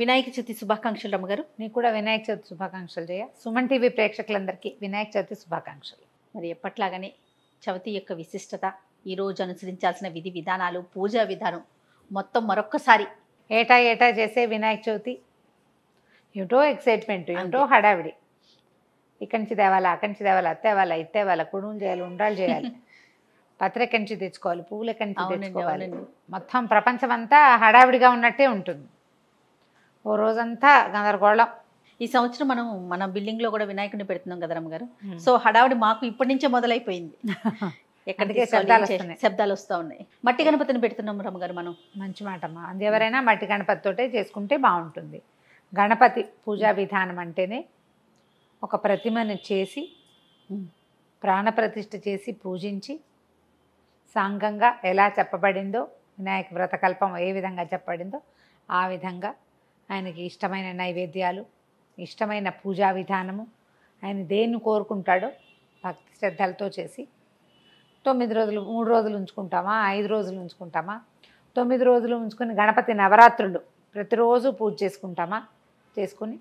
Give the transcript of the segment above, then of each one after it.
వినాయక చవితి శుభాకాంక్షలు రమ్మగారు నీకు కూడా వినాయక చవితి శుభాకాంక్షలు జయ సుమన్ టీవీ ప్రేక్షకులందరికీ వినాయక చవితి శుభాకాంక్షలు మరి ఎప్పట్లాగానే చవితి యొక్క విశిష్టత ఈరోజు అనుసరించాల్సిన విధి విధానాలు పూజా విధానం మొత్తం మరొక్కసారి ఏటా ఏటా చేసే వినాయక చవితి ఏమిటో ఎక్సైట్మెంట్ ఏమిటో హడావిడి ఇక్కడి నుంచి తేవాలా అక్కడి నుంచి తేవాలా తేవాలా ఇది తేవాలా కుడుములు చేయాలి ఉండాలి చేయాలి పత్ర నుంచి తెచ్చుకోవాలి పువ్వుల కంచి తెచ్చుకోవాలి మొత్తం ప్రపంచం అంతా హడావిడిగా ఉన్నట్టే ఉంటుంది ఓ రోజంతా గందరగోళం ఈ సంవత్సరం మనం మన బిల్డింగ్లో కూడా వినాయకుడిని పెడుతున్నాం కదా గారు సో హడావిడి మాకు ఇప్పటి నుంచే మొదలైపోయింది ఎక్కడికే శబ్దాలు వస్తూ ఉన్నాయి మట్టి గణపతిని పెడుతున్నాం రమ్మగారు మనం మంచి అది ఎవరైనా మట్టి గణపతి తోటే చేసుకుంటే బాగుంటుంది గణపతి పూజా విధానం అంటేనే ఒక ప్రతిమను చేసి ప్రాణప్రతిష్ఠ చేసి పూజించి సాంగంగా ఎలా చెప్పబడిందో వినాయక వ్రతకల్పం ఏ విధంగా చెప్పబడిందో ఆ విధంగా ఆయనకి ఇష్టమైన నైవేద్యాలు ఇష్టమైన పూజా విధానము ఆయన దేన్ని కోరుకుంటాడో భక్తి శ్రద్ధలతో చేసి తొమ్మిది రోజులు మూడు రోజులు ఉంచుకుంటామా ఐదు రోజులు ఉంచుకుంటామా తొమ్మిది రోజులు ఉంచుకొని గణపతి నవరాత్రులు ప్రతిరోజు పూజ చేసుకుంటామా చేసుకుని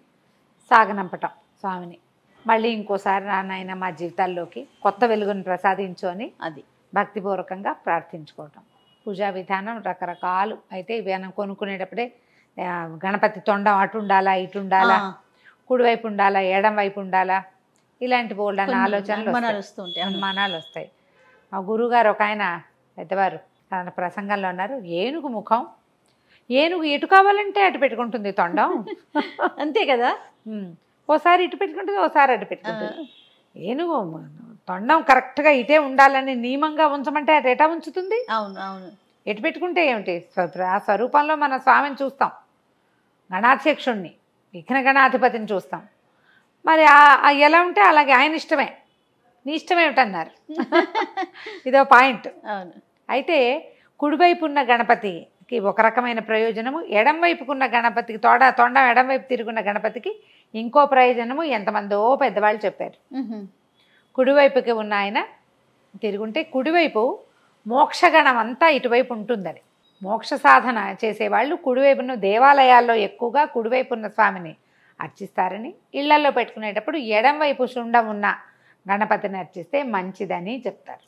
సాగనంపటం స్వామిని మళ్ళీ ఇంకోసారి నాయన మా జీవితాల్లోకి కొత్త వెలుగును ప్రసాదించు అని అది భక్తిపూర్వకంగా ప్రార్థించుకోవటం పూజా విధానం రకరకాలు అయితే ఇవి మనం కొనుక్కునేటప్పుడే గణపతి తొండం అటు ఉండాలా ఇటు ఉండాలా కుడివైపు ఉండాలా ఎడం వైపు ఉండాలా ఇలాంటి బోల్డ్ అన్న ఆలోచనలు అనుమానాలు వస్తాయి మా గురువుగారు ఒక ఆయన పెద్దవారు ఆయన ప్రసంగంలో ఉన్నారు ఏనుగు ముఖం ఏనుగు ఎటు కావాలంటే అటు పెట్టుకుంటుంది తొండం అంతే కదా ఓసారి ఇటు పెట్టుకుంటుంది ఓసారి అటు పెట్టుకుంటుంది ఏనుగు తొండం కరెక్ట్గా ఇటే ఉండాలని నియమంగా ఉంచమంటే అటు ఎటా ఉంచుతుంది అవును అవును ఎటు పెట్టుకుంటే ఏమిటి ఆ స్వరూపంలో మన స్వామిని చూస్తాం గణాధ్యక్షుణ్ణి విఘ్న గణాధిపతిని చూస్తాం మరి ఎలా ఉంటే అలాగే ఆయన ఇష్టమే నీ ఇష్టమేమిటన్నారు ఇదో పాయింట్ అవును అయితే కుడివైపు ఉన్న గణపతికి ఒక రకమైన ప్రయోజనము ఎడంవైపుకున్న గణపతికి తోడ తొండం ఎడంవైపు తిరుగున్న గణపతికి ఇంకో ప్రయోజనము ఎంతమందో పెద్దవాళ్ళు చెప్పారు కుడివైపుకి ఉన్న ఆయన తిరుగుంటే కుడివైపు మోక్షగణం అంతా ఇటువైపు ఉంటుందని మోక్ష సాధన చేసేవాళ్ళు కుడివైపున దేవాలయాల్లో ఎక్కువగా కుడివైపున్న స్వామిని అర్చిస్తారని ఇళ్లలో పెట్టుకునేటప్పుడు ఎడం వైపు శుండం ఉన్న గణపతిని అర్చిస్తే మంచిదని చెప్తారు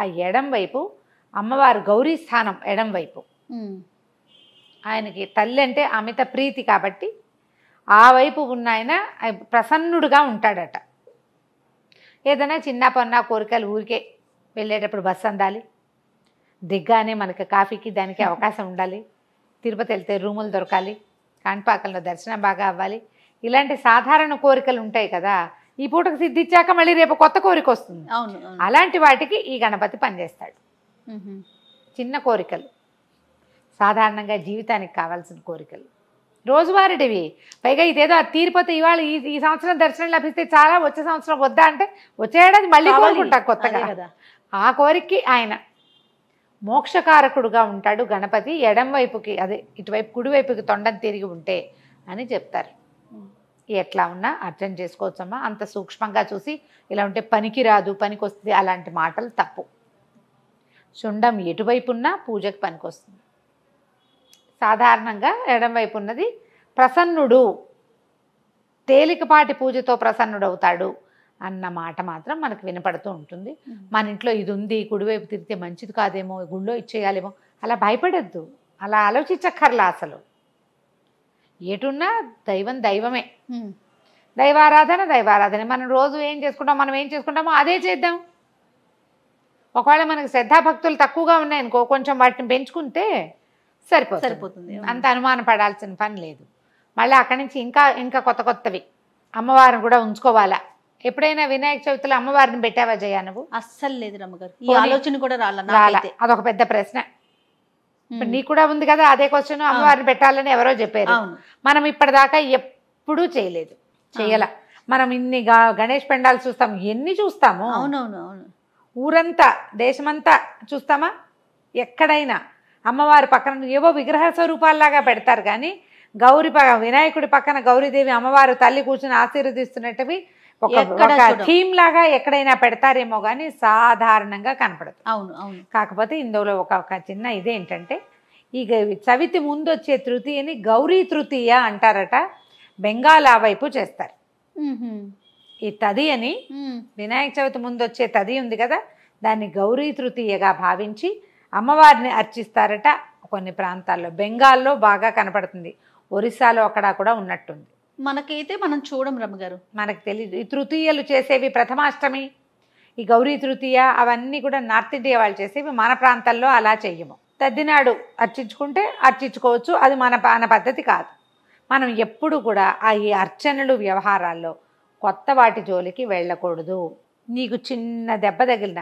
ఆ ఎడం వైపు అమ్మవారు గౌరీ స్థానం ఎడం వైపు ఆయనకి తల్లి అంటే అమిత ప్రీతి కాబట్టి ఆ వైపు ఉన్న ఆయన ప్రసన్నుడుగా ఉంటాడట ఏదైనా చిన్న పన్న కోరికలు ఊరికే వెళ్ళేటప్పుడు బస్సు అందాలి దిగ్గానే మనకి కాఫీకి దానికి అవకాశం ఉండాలి తిరుపతి వెళ్తే రూములు దొరకాలి కాణిపాకంలో దర్శనం బాగా అవ్వాలి ఇలాంటి సాధారణ కోరికలు ఉంటాయి కదా ఈ పూటకు సిద్ధిచ్చాక మళ్ళీ రేపు కొత్త కోరిక వస్తుంది అవును అలాంటి వాటికి ఈ గణపతి పనిచేస్తాడు చిన్న కోరికలు సాధారణంగా జీవితానికి కావాల్సిన కోరికలు రోజువారిటివి పైగా ఇదేదో తీరిపోతే ఇవాళ ఈ ఈ సంవత్సరం దర్శనం లభిస్తే చాలా వచ్చే సంవత్సరం వద్దా అంటే వచ్చే ఏడాది మళ్ళీ కోరుకుంటా కొత్తగా ఆ కోరికకి ఆయన మోక్షకారకుడుగా ఉంటాడు గణపతి ఎడం వైపుకి అదే ఇటువైపు కుడివైపుకి తొండం తిరిగి ఉంటే అని చెప్తారు ఎట్లా ఉన్నా అర్థం చేసుకోవచ్చమ్మా అంత సూక్ష్మంగా చూసి ఇలా ఉంటే పనికి రాదు పనికి వస్తుంది అలాంటి మాటలు తప్పు శుండం ఎటువైపు ఉన్నా పూజకి పనికొస్తుంది సాధారణంగా ఎడం వైపు ఉన్నది ప్రసన్నుడు తేలికపాటి పూజతో ప్రసన్నుడవుతాడు అన్న మాట మాత్రం మనకు వినపడుతూ ఉంటుంది మన ఇంట్లో ఇది ఉంది కుడివైపు తిరిగితే మంచిది కాదేమో గుళ్ళో ఇచ్చేయాలేమో అలా భయపడద్దు అలా ఆలోచించక్కర్లా అసలు ఏటున్నా దైవం దైవమే దైవారాధన దైవారాధన మనం రోజు ఏం చేసుకుంటాం మనం ఏం చేసుకుంటామో అదే చేద్దాం ఒకవేళ మనకు శ్రద్ధాభక్తులు తక్కువగా ఉన్నాయనుకో కొంచెం వాటిని పెంచుకుంటే సరిపో సరిపోతుంది అంత అనుమాన పడాల్సిన పని లేదు మళ్ళీ అక్కడి నుంచి ఇంకా ఇంకా కొత్త కొత్తవి అమ్మవారిని కూడా ఉంచుకోవాలా ఎప్పుడైనా వినాయక చవితిలో అమ్మవారిని పెట్టావా జయా నువ్వు అస్సలు లేదు రమ్మగారు ఈ ఆలోచన కూడా రాలా అదొక పెద్ద ప్రశ్న నీ కూడా ఉంది కదా అదే క్వశ్చన్ అమ్మవారిని పెట్టాలని ఎవరో చెప్పారు మనం ఇప్పటిదాకా ఎప్పుడూ చేయలేదు చేయల మనం ఇన్ని గణేష్ పెండాలు చూస్తాం ఎన్ని చూస్తాము అవునవును అవును ఊరంతా దేశమంతా చూస్తామా ఎక్కడైనా అమ్మవారి పక్కన ఏవో విగ్రహ స్వరూపాల్లాగా పెడతారు కానీ గౌరీ వినాయకుడి పక్కన గౌరీదేవి అమ్మవారు తల్లి కూర్చుని ఆశీర్వదిస్తున్నట్టువి ఒక థీమ్ లాగా ఎక్కడైనా పెడతారేమో కానీ సాధారణంగా కనపడదు అవును అవును కాకపోతే ఇందులో ఒక చిన్న ఇదేంటంటే ఈ చవితి ముందు వచ్చే తృతీయని గౌరీ తృతీయ అంటారట బెంగాల్ ఆ వైపు చేస్తారు ఈ తది అని వినాయక చవితి ముందు వచ్చే తది ఉంది కదా దాన్ని గౌరీ తృతీయగా భావించి అమ్మవారిని అర్చిస్తారట కొన్ని ప్రాంతాల్లో బెంగాల్లో బాగా కనపడుతుంది ఒరిస్సాలో అక్కడ కూడా ఉన్నట్టుంది మనకైతే మనం చూడం రమ్మగారు మనకు తెలియదు ఈ తృతీయలు చేసేవి ప్రథమాష్టమి ఈ గౌరీ తృతీయ అవన్నీ కూడా నార్త్ ఇండియా వాళ్ళు చేసేవి మన ప్రాంతాల్లో అలా చెయ్యము తద్దినాడు అర్చించుకుంటే అర్చించుకోవచ్చు అది మన మన పద్ధతి కాదు మనం ఎప్పుడు కూడా ఆ ఈ అర్చనలు వ్యవహారాల్లో కొత్త వాటి జోలికి వెళ్ళకూడదు నీకు చిన్న దెబ్బ తగిలిన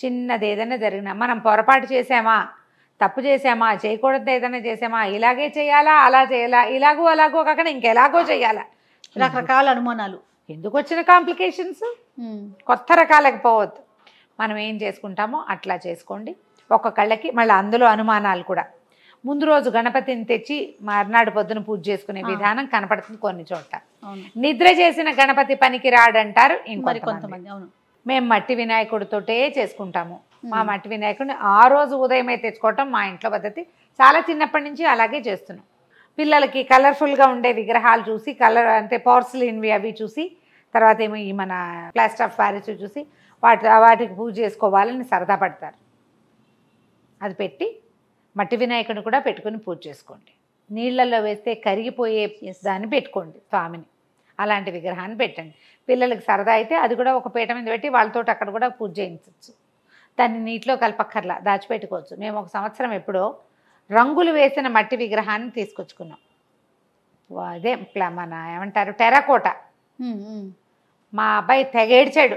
చిన్నది ఏదైనా జరిగినా మనం పొరపాటు చేసామా తప్పు చేసామా చేయకూడదు ఏదైనా చేసామా ఇలాగే చేయాలా అలా చేయాలా ఇలాగో అలాగో కాక ఇంకెలాగో చేయాలా రకరకాల అనుమానాలు ఎందుకు వచ్చిన కాంప్లికేషన్స్ కొత్త రకాలకు పోవద్దు మనం ఏం చేసుకుంటామో అట్లా చేసుకోండి ఒక్క కళ్ళకి మళ్ళీ అందులో అనుమానాలు కూడా ముందు రోజు గణపతిని తెచ్చి మర్నాడు పొద్దున పూజ చేసుకునే విధానం కనపడుతుంది కొన్ని చోట్ల నిద్ర చేసిన గణపతి పనికి రాడంటారు ఇంకొంతమంది మేము మట్టి వినాయకుడితోటే చేసుకుంటాము మా మట్టి వినాయకుడిని ఆ రోజు ఉదయమే తెచ్చుకోవటం మా ఇంట్లో పద్ధతి చాలా చిన్నప్పటి నుంచి అలాగే చేస్తున్నాం పిల్లలకి కలర్ఫుల్గా ఉండే విగ్రహాలు చూసి కలర్ అంటే పోర్సిలిన్వి అవి చూసి తర్వాత ఏమో ఈ మన ప్లాస్టర్ ఆఫ్ ప్యారిస్ చూసి వాటి వాటికి పూజ చేసుకోవాలని సరదా పడతారు అది పెట్టి మట్టి వినాయకుడిని కూడా పెట్టుకుని పూజ చేసుకోండి నీళ్లలో వేస్తే కరిగిపోయే దాన్ని పెట్టుకోండి స్వామిని అలాంటి విగ్రహాన్ని పెట్టండి పిల్లలకి సరదా అయితే అది కూడా ఒక పీట మీద పెట్టి వాళ్ళతో అక్కడ కూడా పూజ చేయించవచ్చు దాన్ని నీటిలో కలపక్కర్లా దాచిపెట్టుకోవచ్చు మేము ఒక సంవత్సరం ఎప్పుడో రంగులు వేసిన మట్టి విగ్రహాన్ని తీసుకొచ్చుకున్నాం అదే మన ఏమంటారు టెరకోట మా అబ్బాయి తెగేడ్చాడు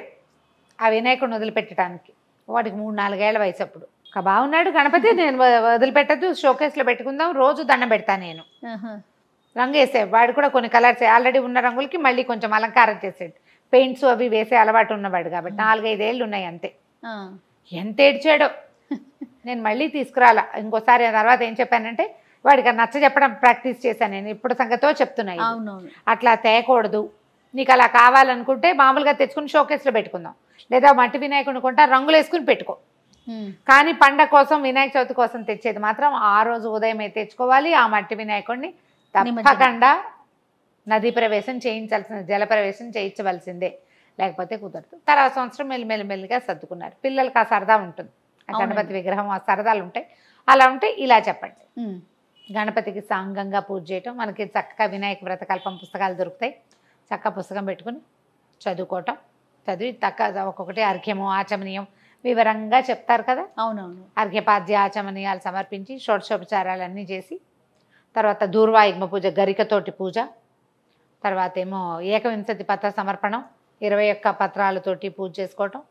ఆ వినాయకుడిని వదిలిపెట్టడానికి వాడికి మూడు నాలుగేళ్ల వయసు అప్పుడు బాగున్నాడు గణపతి నేను వదిలిపెట్టద్దు షోకేస్లో పెట్టుకుందాం రోజు దండం పెడతాను నేను రంగు వేసాడు వాడు కూడా కొన్ని కలర్స్ ఆల్రెడీ ఉన్న రంగులకి మళ్ళీ కొంచెం అలంకారం చేసాడు పెయింట్స్ అవి వేసే అలవాటు ఉన్నవాడు కాబట్టి నాలుగైదేళ్ళు ఉన్నాయి అంతే ఎంత ఏడ్చాడో నేను మళ్ళీ తీసుకురాలా ఇంకోసారి తర్వాత ఏం చెప్పానంటే వాడికి నచ్చ చెప్పడం ప్రాక్టీస్ చేశాను నేను ఇప్పుడు సంగతో చెప్తున్నాయి అట్లా తేయకూడదు నీకు అలా కావాలనుకుంటే మామూలుగా తెచ్చుకుని షోకేస్లో పెట్టుకుందాం లేదా మట్టి వినాయకుడిని కొంటా రంగులు వేసుకుని పెట్టుకో కానీ పండగ కోసం వినాయక చవితి కోసం తెచ్చేది మాత్రం ఆ రోజు ఉదయమే తెచ్చుకోవాలి ఆ మట్టి వినాయకుడిని తప్పకుండా నదీ ప్రవేశం చేయించాల్సిందే జల ప్రవేశం చేయించవలసిందే లేకపోతే కుదరదు తర్వాత సంవత్సరం మెల్లిమెల్లిమెల్లిగా సర్దుకున్నారు పిల్లలకి ఆ సరదా ఉంటుంది గణపతి విగ్రహం ఆ సరదాలు ఉంటాయి అలా ఉంటే ఇలా చెప్పండి గణపతికి సాంగంగా పూజ చేయటం మనకి చక్కగా వినాయక వ్రతకల్పం పుస్తకాలు దొరుకుతాయి చక్క పుస్తకం పెట్టుకుని చదువుకోవటం చదివి తక్క ఒక్కొక్కటి అర్ఘ్యము ఆచమనీయం వివరంగా చెప్తారు కదా అవునవును అర్ఘ్యపాద్య ఆచమనీయాలు సమర్పించి షోడశోపచారాలన్నీ చేసి తర్వాత దూర్వాయుగ్మ పూజ గరికతోటి పూజ తర్వాత ఏమో ఏకవింశతి పత్ర సమర్పణం ఇరవై ఒక్క పత్రాలతోటి పూజ చేసుకోవటం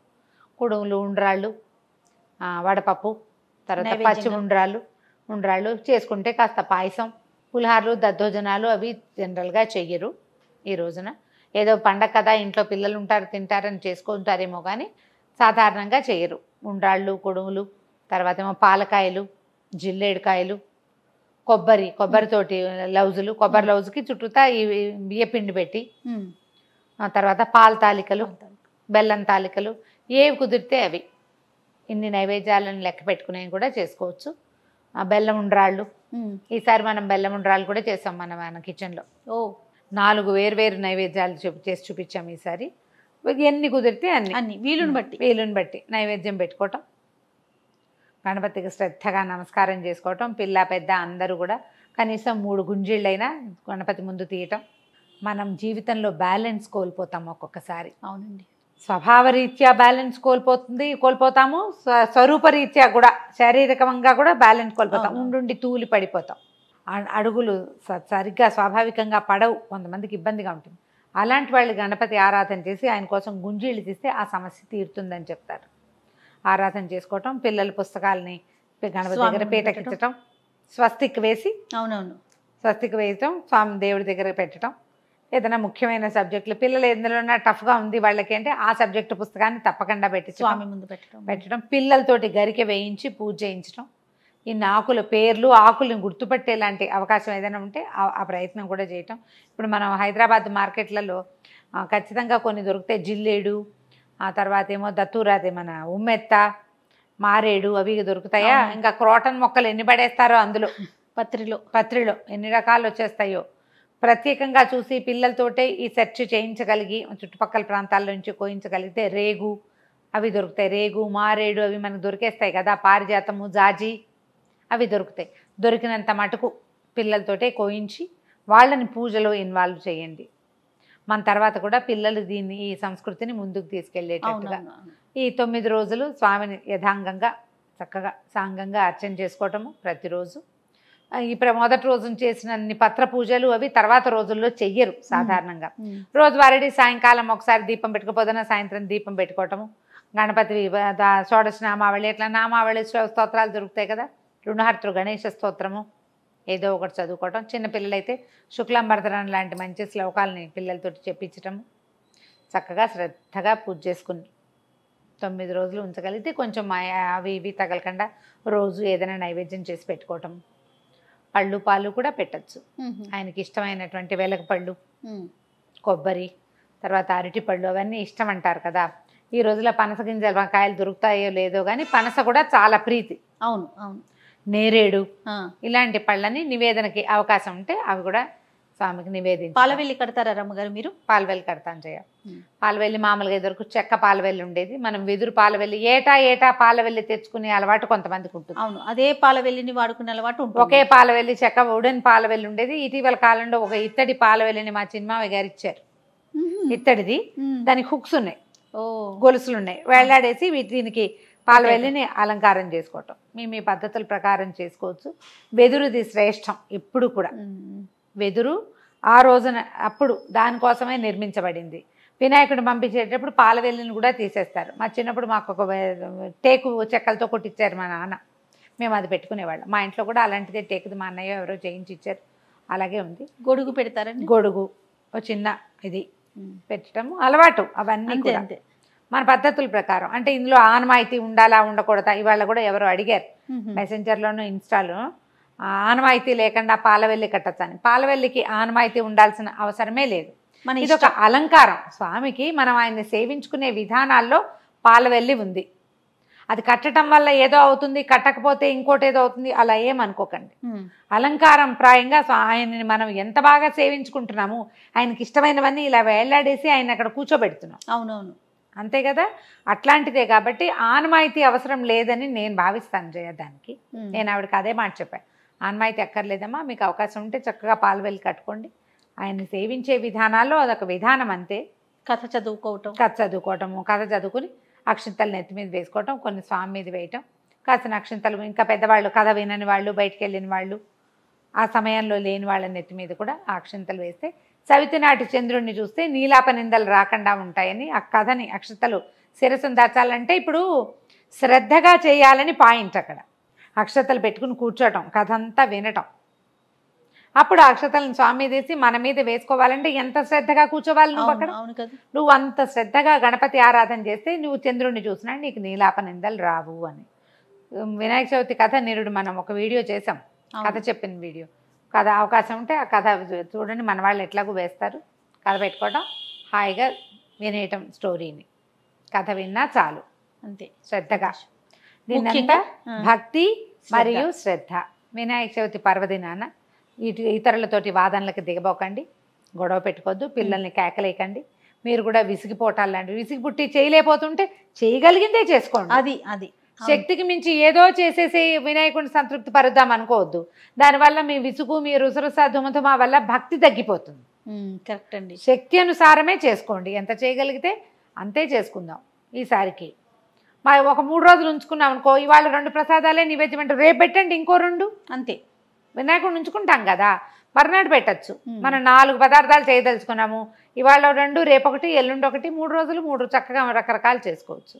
కుడుములు ఉండ్రాళ్ళు వడపప్పు తర్వాత పచ్చి ఉండ్రాళ్ళు ఉండ్రాళ్ళు చేసుకుంటే కాస్త పాయసం పులిహారులు దద్దోజనాలు అవి జనరల్గా చెయ్యరు ఈ రోజున ఏదో పండగ కదా ఇంట్లో పిల్లలు ఉంటారు తింటారని చేసుకుంటారేమో కానీ సాధారణంగా చేయరు ఉండ్రాళ్ళు కొడుములు తర్వాత ఏమో పాలకాయలు జిల్లేడుకాయలు కొబ్బరి కొబ్బరితోటి లౌజులు కొబ్బరి లౌజుకి చుట్టూతా ఈ బియ్య పిండి పెట్టి ఆ తర్వాత పాల తాలికలు బెల్లం తాలికలు ఏవి కుదిరితే అవి ఇన్ని నైవేద్యాలను లెక్క పెట్టుకునేవి కూడా చేసుకోవచ్చు ఆ బెల్లం ఉండ్రాళ్ళు ఈసారి మనం బెల్లం ఉండ్రాళ్ళు కూడా చేసాం మనం మన కిచెన్లో ఓ నాలుగు వేరు నైవేద్యాలు చూపి చేసి చూపించాం ఈసారి ఎన్ని కుదిరితే అన్ని అన్ని వీలుని బట్టి వీలుని బట్టి నైవేద్యం పెట్టుకోవటం గణపతికి శ్రద్ధగా నమస్కారం చేసుకోవటం పిల్ల పెద్ద అందరూ కూడా కనీసం మూడు గుంజీళ్ళైనా గణపతి ముందు తీయటం మనం జీవితంలో బ్యాలెన్స్ కోల్పోతాము ఒక్కొక్కసారి అవునండి స్వభావరీత్యా బ్యాలెన్స్ కోల్పోతుంది కోల్పోతాము స్వరూపరీత్యా కూడా శారీరకంగా కూడా బ్యాలెన్స్ కోల్పోతాం ఉండుండి తూలి పడిపోతాం అడుగులు సరిగ్గా స్వాభావికంగా పడవు కొంతమందికి ఇబ్బందిగా ఉంటుంది అలాంటి వాళ్ళు గణపతి ఆరాధన చేసి ఆయన కోసం గుంజీళ్ళు తీస్తే ఆ సమస్య తీరుతుందని చెప్తారు ఆరాధన చేసుకోవటం పిల్లల పుస్తకాలని గణపతి దగ్గర పీటకిచ్చటం స్వస్తిక్ వేసి అవునవును స్వస్తిక్ వేయటం స్వామి దేవుడి దగ్గర పెట్టడం ఏదైనా ముఖ్యమైన సబ్జెక్టులు పిల్లలు ఎందులోనా టఫ్గా ఉంది వాళ్ళకి అంటే ఆ సబ్జెక్ట్ పుస్తకాన్ని తప్పకుండా పెట్టి స్వామి ముందు పెట్టడం పెట్టడం పిల్లలతోటి గరికె వేయించి పూజ చేయించడం ఇన్ని ఆకుల పేర్లు ఆకులను గుర్తుపట్టేలాంటి అవకాశం ఏదైనా ఉంటే ఆ ప్రయత్నం కూడా చేయటం ఇప్పుడు మనం హైదరాబాద్ మార్కెట్లలో ఖచ్చితంగా కొన్ని దొరికితే జిల్లేడు ఆ తర్వాత ఏమో దత్తూరాది మన ఉమ్మెత్త మారేడు అవి దొరుకుతాయా ఇంకా క్రోటన్ మొక్కలు ఎన్ని పడేస్తారో అందులో పత్రిలో పత్రిలో ఎన్ని రకాలు వచ్చేస్తాయో ప్రత్యేకంగా చూసి పిల్లలతోటే ఈ సెర్చ్ చేయించగలిగి చుట్టుపక్కల ప్రాంతాల నుంచి కోయించగలిగితే రేగు అవి దొరుకుతాయి రేగు మారేడు అవి మనకు దొరికేస్తాయి కదా పారిజాతము జాజి అవి దొరుకుతాయి దొరికినంత మటుకు పిల్లలతోటే కోయించి వాళ్ళని పూజలో ఇన్వాల్వ్ చేయండి మన తర్వాత కూడా పిల్లలు దీన్ని ఈ సంస్కృతిని ముందుకు తీసుకెళ్లేటట్టుగా ఈ తొమ్మిది రోజులు స్వామిని యథాంగంగా చక్కగా సాంగంగా అర్చన చేసుకోవటము ప్రతిరోజు ఈ మొదటి రోజున చేసినన్ని పత్ర పూజలు అవి తర్వాత రోజుల్లో చెయ్యరు సాధారణంగా రోజువారీ సాయంకాలం ఒకసారి దీపం పెట్టుకపోతున్నా సాయంత్రం దీపం పెట్టుకోవటము గణపతి షోడశ నామావళి ఇట్లా నామావళి స్తోత్రాలు దొరుకుతాయి కదా రుణహర్తృ గణేష స్తోత్రము ఏదో ఒకటి చదువుకోవటం చిన్నపిల్లలైతే శుక్లాంబరతనం లాంటి మంచి శ్లోకాలని పిల్లలతో చెప్పించటము చక్కగా శ్రద్ధగా పూజ చేసుకుని తొమ్మిది రోజులు ఉంచగలిగితే కొంచెం అవి ఇవి తగలకుండా రోజు ఏదైనా నైవేద్యం చేసి పెట్టుకోవటం పళ్ళు పాలు కూడా పెట్టచ్చు ఆయనకి ఇష్టమైనటువంటి వెలగపళ్ళు కొబ్బరి తర్వాత అరటి పళ్ళు అవన్నీ ఇష్టం అంటారు కదా ఈ రోజులో పనస గింజలు కాయలు దొరుకుతాయో లేదో కానీ పనస కూడా చాలా ప్రీతి అవును అవును నేరేడు ఇలాంటి పళ్ళని నివేదనకి అవకాశం ఉంటే అవి కూడా స్వామికి నివేదించి పాలవెల్లి కడతారా రమ్మగారు మీరు పాలవెల్లి కడతాను జయ పాలవెల్లి మామూలుగా ఇదివరకు చెక్క పాలవెల్లి ఉండేది మనం వెదురు పాలవెల్లి ఏటా ఏటా పాలవెల్లి తెచ్చుకునే అలవాటు కొంతమందికి ఉంటుంది అవును అదే పాలవెల్లిని వాడుకునే అలవాటు ఉంటుంది ఒకే పాలవెల్లి చెక్క ఉడన్ పాలవెల్లి ఉండేది ఇటీవల కాలంలో ఒక ఇత్తడి పాలవెల్లిని మా చిన్నమావి గారు ఇచ్చారు ఇత్తడిది దానికి హుక్స్ ఉన్నాయి ఓ గొలుసులు ఉన్నాయి వేలాడేసి దీనికి పాలవెల్లిని అలంకారం చేసుకోవటం మీ మీ పద్ధతుల ప్రకారం చేసుకోవచ్చు వెదురుది శ్రేష్టం ఎప్పుడు కూడా వెదురు ఆ రోజున అప్పుడు దానికోసమే నిర్మించబడింది వినాయకుడిని పంపించేటప్పుడు పాలవెల్లిని కూడా తీసేస్తారు మా చిన్నప్పుడు మాకు ఒక టేకు చెక్కలతో కొట్టించారు మా నాన్న మేము అది పెట్టుకునేవాళ్ళం మా ఇంట్లో కూడా అలాంటిదే టేకుది మా అన్నయ్య ఎవరో చేయించి ఇచ్చారు అలాగే ఉంది గొడుగు పెడతారండి గొడుగు ఒక చిన్న ఇది పెట్టడం అలవాటు అవన్నీ అంతే మన పద్ధతుల ప్రకారం అంటే ఇందులో ఆనమాయితీ ఉండాలా ఉండకూడదా ఇవాళ కూడా ఎవరు అడిగారు మెసెంజర్లోనూ ఇన్స్టాలో ఆనవాయితీ లేకుండా పాలవెల్లి కట్టొచ్చని పాలవెల్లికి ఆనవాయితీ ఉండాల్సిన అవసరమే లేదు మన ఇది ఒక అలంకారం స్వామికి మనం ఆయన్ని సేవించుకునే విధానాల్లో పాలవెల్లి ఉంది అది కట్టడం వల్ల ఏదో అవుతుంది కట్టకపోతే ఇంకోటి ఏదో అవుతుంది అలా ఏమనుకోకండి అలంకారం ప్రాయంగా ఆయనని మనం ఎంత బాగా సేవించుకుంటున్నాము ఆయనకి ఇష్టమైనవన్నీ ఇలా వేలాడేసి ఆయన అక్కడ కూర్చోబెడుతున్నాం అవునవును అంతే కదా అట్లాంటిదే కాబట్టి ఆనమాయితీ అవసరం లేదని నేను భావిస్తాను జయ దానికి నేను ఆవిడకి అదే మాట చెప్పాను ఆన్మాయితీ ఎక్కర్లేదమ్మా మీకు అవకాశం ఉంటే చక్కగా పాలు వెళ్ళి కట్టుకోండి ఆయన సేవించే విధానాల్లో అదొక విధానం అంతే కథ చదువుకోవటం కథ చదువుకోవటము కథ చదువుకుని అక్షింతలు నెత్తి మీద వేసుకోవటం కొన్ని స్వామి మీద వేయటం కాసిన అక్షింతలు ఇంకా పెద్దవాళ్ళు కథ వినని వాళ్ళు బయటికి వెళ్ళిన వాళ్ళు ఆ సమయంలో లేని వాళ్ళ నెత్తి మీద కూడా ఆ అక్షింతలు వేస్తే సవితి నాటి చంద్రుడిని చూస్తే నీలాప నిందలు రాకుండా ఉంటాయని ఆ కథని అక్షంతలు శిరసును దాచాలంటే ఇప్పుడు శ్రద్ధగా చేయాలని పాయింట్ అక్కడ అక్షతలు పెట్టుకుని కూర్చోటం కథ అంతా వినటం అప్పుడు అక్షతలను స్వామి తీసి మన మీద వేసుకోవాలంటే ఎంత శ్రద్ధగా కూర్చోవాలి నువ్వు అక్కడ నువ్వు అంత శ్రద్ధగా గణపతి ఆరాధన చేస్తే నువ్వు చంద్రుడిని చూసినా నీకు నీలాప నిందలు రావు అని వినాయక చవితి కథ నిరుడు మనం ఒక వీడియో చేసాం కథ చెప్పిన వీడియో కథ అవకాశం ఉంటే ఆ కథ చూడండి మన వాళ్ళు ఎట్లాగూ వేస్తారు కథ పెట్టుకోవటం హాయిగా వినేయటం స్టోరీని కథ విన్నా చాలు అంతే శ్రద్ధగా దీన్నంతా భక్తి మరియు శ్రద్ధ వినాయక చవితి పర్వదినాన ఇటు ఇతరులతోటి వాదనలకు దిగబోకండి గొడవ పెట్టుకోవద్దు పిల్లల్ని కేకలేయకండి మీరు కూడా విసిగిపోటాలండి విసిగి పుట్టి చేయలేకపోతుంటే చేయగలిగిందే చేసుకోండి అది అది శక్తికి మించి ఏదో చేసేసి వినాయకుడిని సంతృప్తి పరుద్దాం అనుకోవద్దు దానివల్ల మీ విసుగు మీ రుసరుస దుమధుమ వల్ల భక్తి తగ్గిపోతుంది కరెక్ట్ అండి శక్తి అనుసారమే చేసుకోండి ఎంత చేయగలిగితే అంతే చేసుకుందాం ఈసారికి మా ఒక మూడు రోజులు ఉంచుకున్నాం అనుకో ఇవాళ రెండు ప్రసాదాలే నివేద్యం రేపు పెట్టండి ఇంకో రెండు అంతే వినాయకుడు ఉంచుకుంటాం కదా మర్నాడు పెట్టచ్చు మనం నాలుగు పదార్థాలు చేయదలుచుకున్నాము ఇవాళ రెండు రేపు ఒకటి ఎల్లుండి ఒకటి మూడు రోజులు మూడు చక్కగా రకరకాలు చేసుకోవచ్చు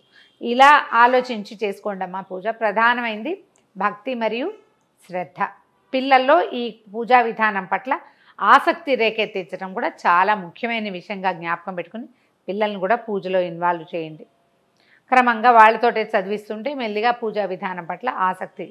ఇలా ఆలోచించి చేసుకోండి అమ్మా పూజ ప్రధానమైంది భక్తి మరియు శ్రద్ధ పిల్లల్లో ఈ పూజా విధానం పట్ల ఆసక్తి రేకెత్తించడం కూడా చాలా ముఖ్యమైన విషయంగా జ్ఞాపకం పెట్టుకుని పిల్లల్ని కూడా పూజలో ఇన్వాల్వ్ చేయండి క్రమంగా వాళ్ళతోటే చదివిస్తుంటే మెల్లిగా పూజా విధానం పట్ల ఆసక్తి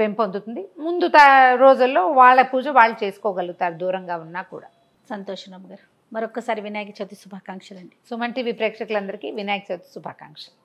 పెంపొందుతుంది ముందు త రోజుల్లో వాళ్ళ పూజ వాళ్ళు చేసుకోగలుగుతారు దూరంగా ఉన్నా కూడా సంతోషం గారు మరొకసారి వినాయక చవితి శుభాకాంక్షలు అండి సుమన్ టీవీ ప్రేక్షకులందరికీ వినాయక చవితి శుభాకాంక్షలు